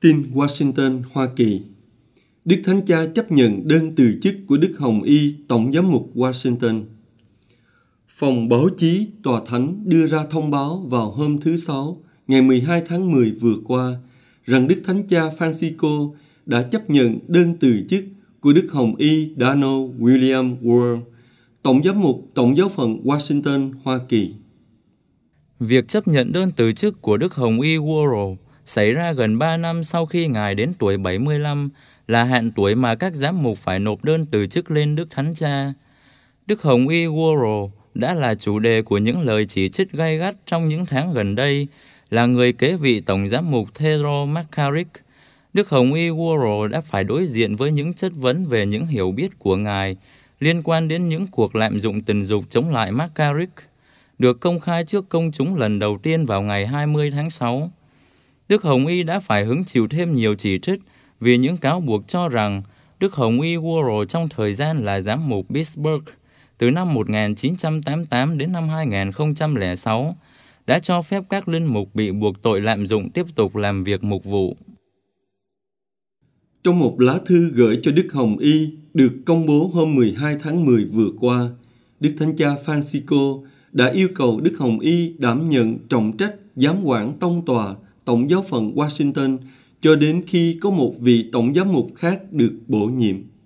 Tin Washington, Hoa Kỳ Đức Thánh Cha chấp nhận đơn từ chức của Đức Hồng Y, Tổng Giám mục Washington. Phòng báo chí Tòa Thánh đưa ra thông báo vào hôm thứ Sáu, ngày 12 tháng 10 vừa qua, rằng Đức Thánh Cha Francisco đã chấp nhận đơn từ chức của Đức Hồng Y Dano William World, Tổng giám mục Tổng giáo phận Washington, Hoa Kỳ. Việc chấp nhận đơn từ chức của Đức Hồng Y World xảy ra gần 3 năm sau khi Ngài đến tuổi 75, là hạn tuổi mà các giám mục phải nộp đơn từ chức lên Đức Thánh Cha. Đức Hồng Y Woro đã là chủ đề của những lời chỉ trích gay gắt trong những tháng gần đây, là người kế vị Tổng giám mục Thero Makarik. Đức Hồng Y Woro đã phải đối diện với những chất vấn về những hiểu biết của Ngài liên quan đến những cuộc lạm dụng tình dục chống lại Makarik, được công khai trước công chúng lần đầu tiên vào ngày 20 tháng 6. Đức Hồng Y đã phải hứng chịu thêm nhiều chỉ trích vì những cáo buộc cho rằng Đức Hồng Y Worrell trong thời gian là giám mục Pittsburgh từ năm 1988 đến năm 2006 đã cho phép các linh mục bị buộc tội lạm dụng tiếp tục làm việc mục vụ. Trong một lá thư gửi cho Đức Hồng Y được công bố hôm 12 tháng 10 vừa qua, Đức Thánh Cha Francisco đã yêu cầu Đức Hồng Y đảm nhận trọng trách giám quản tông tòa tổng giáo phận Washington cho đến khi có một vị tổng giám mục khác được bổ nhiệm.